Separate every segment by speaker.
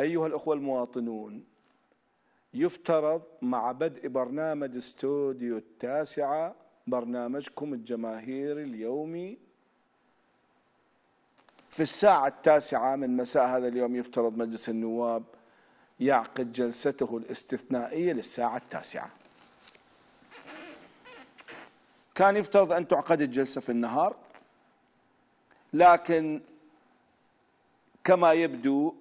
Speaker 1: أيها الأخوة المواطنون يفترض مع بدء برنامج استوديو التاسعة برنامجكم الجماهيري اليومي في الساعة التاسعة من مساء هذا اليوم يفترض مجلس النواب يعقد جلسته الاستثنائية للساعة التاسعة كان يفترض أن تعقد الجلسة في النهار لكن كما يبدو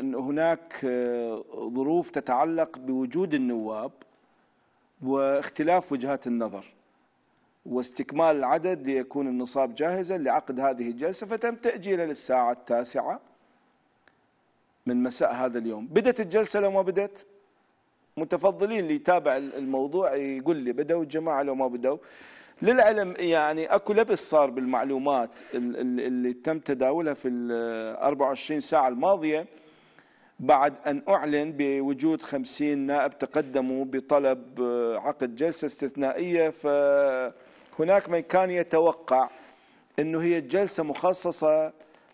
Speaker 1: هناك آه، ظروف تتعلق بوجود النواب واختلاف وجهات النظر واستكمال العدد ليكون النصاب جاهزا لعقد هذه الجلسة فتم تأجيلها للساعة التاسعة من مساء هذا اليوم بدت الجلسة لو ما بدت متفضلين اللي يتابع الموضوع يقول لي بدأوا الجماعة لو ما بدوا للعلم يعني اكو لبس صار بالمعلومات اللي تم تداولها في ال 24 ساعه الماضيه بعد ان اعلن بوجود 50 نائب تقدموا بطلب آه، عقد جلسه استثنائيه فهناك من كان يتوقع انه هي الجلسه مخصصه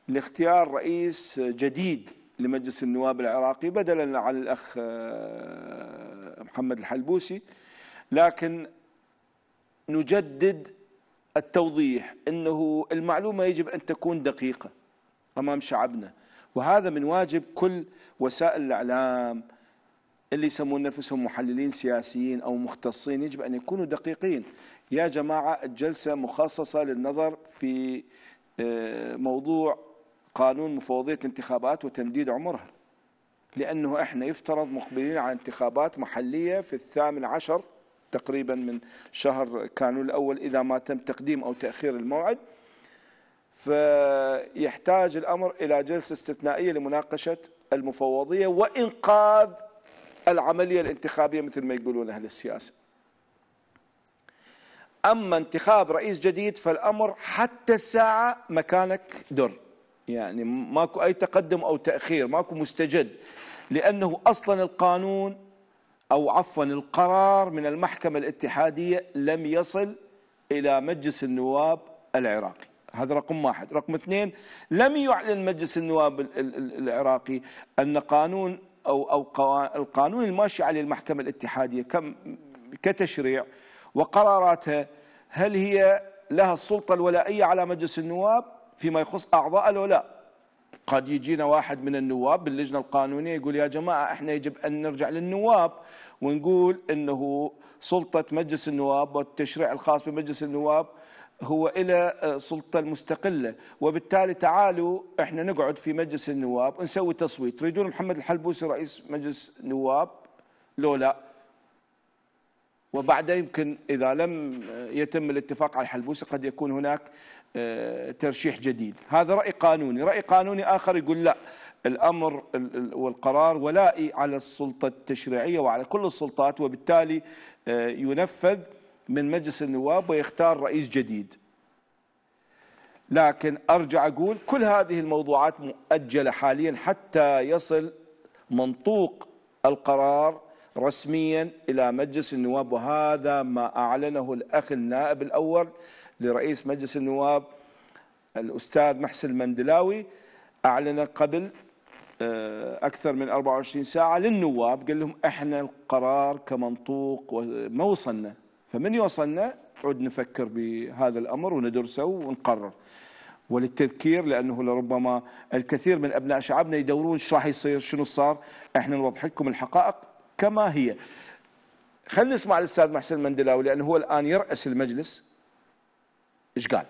Speaker 1: لاختيار رئيس جديد لمجلس النواب العراقي بدلا عن الاخ آه، محمد الحلبوسي لكن نجدد التوضيح أنه المعلومة يجب أن تكون دقيقة أمام شعبنا وهذا من واجب كل وسائل الإعلام اللي يسمون نفسهم محللين سياسيين أو مختصين يجب أن يكونوا دقيقين يا جماعة الجلسة مخصصة للنظر في آه، موضوع قانون مفوضية الانتخابات وتمديد عمرها لأنه إحنا يفترض مقبلين على انتخابات محلية في الثامن عشر تقريبا من شهر كانون الأول إذا ما تم تقديم أو تأخير الموعد فيحتاج الأمر إلى جلسة استثنائية لمناقشة المفوضية وإنقاذ العملية الانتخابية مثل ما يقولون أهل السياسة أما انتخاب رئيس جديد فالأمر حتى الساعة مكانك در يعني ماكو أي تقدم أو تأخير ماكو مستجد لأنه أصلا القانون أو عفوا القرار من المحكمة الاتحادية لم يصل إلى مجلس النواب العراقي هذا رقم واحد رقم اثنين لم يعلن مجلس النواب العراقي أن قانون أو, أو القانون الماشي عليه المحكمة الاتحادية كم كتشريع وقراراتها هل هي لها السلطة الولائية على مجلس النواب فيما يخص أعضاء الولاء قد يجينا واحد من النواب باللجنه القانونيه يقول يا جماعه احنا يجب ان نرجع للنواب ونقول انه سلطه مجلس النواب والتشريع الخاص بمجلس النواب هو إلى آه، سلطة المستقلة وبالتالي تعالوا إحنا نقعد في مجلس النواب ونسوي تصويت تريدون محمد الحلبوسي رئيس مجلس النواب لو لا وبعد يمكن إذا لم يتم الاتفاق على الحلبوسة قد يكون هناك آه، ترشيح جديد هذا رأي قانوني رأي قانوني آخر يقول لا الأمر والقرار ولائي على السلطة التشريعية وعلى كل السلطات وبالتالي آه، ينفذ من مجلس النواب ويختار رئيس جديد لكن أرجع أقول كل هذه الموضوعات مؤجلة حاليا حتى يصل منطوق القرار رسميا إلى مجلس النواب وهذا ما أعلنه الأخ النائب الأول لرئيس مجلس النواب الأستاذ محسن المندلاوي أعلن قبل آه، أكثر من 24 ساعة للنواب قال لهم إحنا القرار كمنطوق وما وصلنا فمن يوصلنا عد نفكر بهذا الأمر وندرسه ونقرر وللتذكير لانه لربما الكثير من ابناء شعبنا يدورون ايش راح يصير شنو صار احنا نوضح لكم الحقائق كما هي خلينا نسمع الاستاذ محسن مندلاوي لانه هو الان يراس المجلس ايش قال؟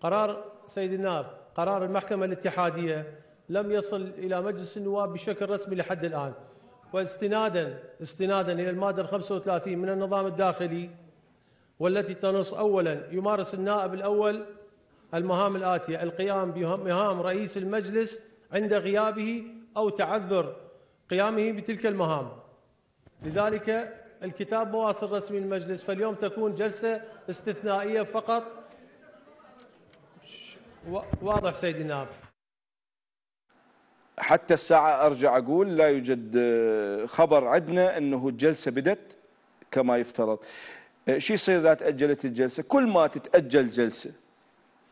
Speaker 2: قرار سيد النائب قرار المحكمه الاتحاديه لم يصل الى مجلس النواب بشكل رسمي لحد الان واستنادا استنادا الى الماده 35 من النظام الداخلي والتي تنص اولا يمارس النائب الاول المهام الاتيه القيام بمهام رئيس المجلس عند غيابه او تعذر قيامه بتلك المهام لذلك الكتاب مواصل رسمي المجلس فاليوم تكون جلسة استثنائية فقط واضح سيدي نائب
Speaker 1: حتى الساعة أرجع أقول لا يوجد خبر عندنا أنه الجلسة بدت كما يفترض شو يصير إذا تأجلت الجلسة كل ما تتأجل جلسة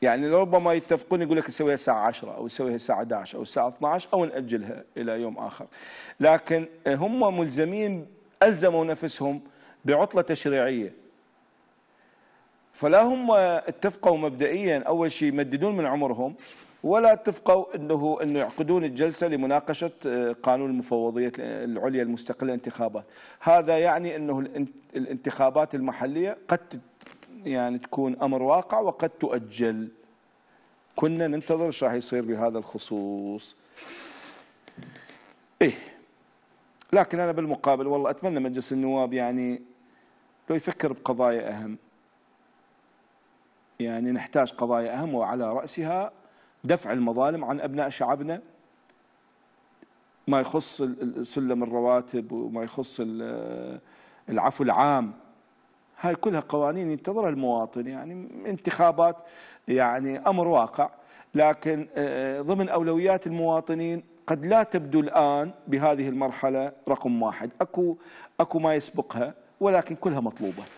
Speaker 1: يعني ربما يتفقون يقول لك نسويها الساعة 10 أو نسويها الساعة 11 أو الساعة 12 أو نأجلها إلى يوم آخر لكن هم ملزمين ألزموا نفسهم بعطلة تشريعية فلا هم اتفقوا مبدئيا أول شيء يمددون من عمرهم ولا اتفقوا انه انه يعقدون الجلسه لمناقشه آه، قانون المفوضيه العليا المستقله للانتخابات، هذا يعني انه الانتخابات المحليه قد يعني تكون امر واقع وقد تؤجل كنا ننتظر ايش راح يصير بهذا الخصوص ايه لكن انا بالمقابل والله اتمنى مجلس النواب يعني لو يفكر بقضايا اهم يعني نحتاج قضايا اهم وعلى راسها دفع المظالم عن ابناء شعبنا ما يخص سلم الرواتب وما يخص العفو العام هاي كلها قوانين ينتظرها المواطن يعني انتخابات يعني أمر واقع لكن آه، آه، ضمن أولويات المواطنين قد لا تبدو الآن بهذه المرحلة رقم واحد أكو, أكو ما يسبقها ولكن كلها مطلوبة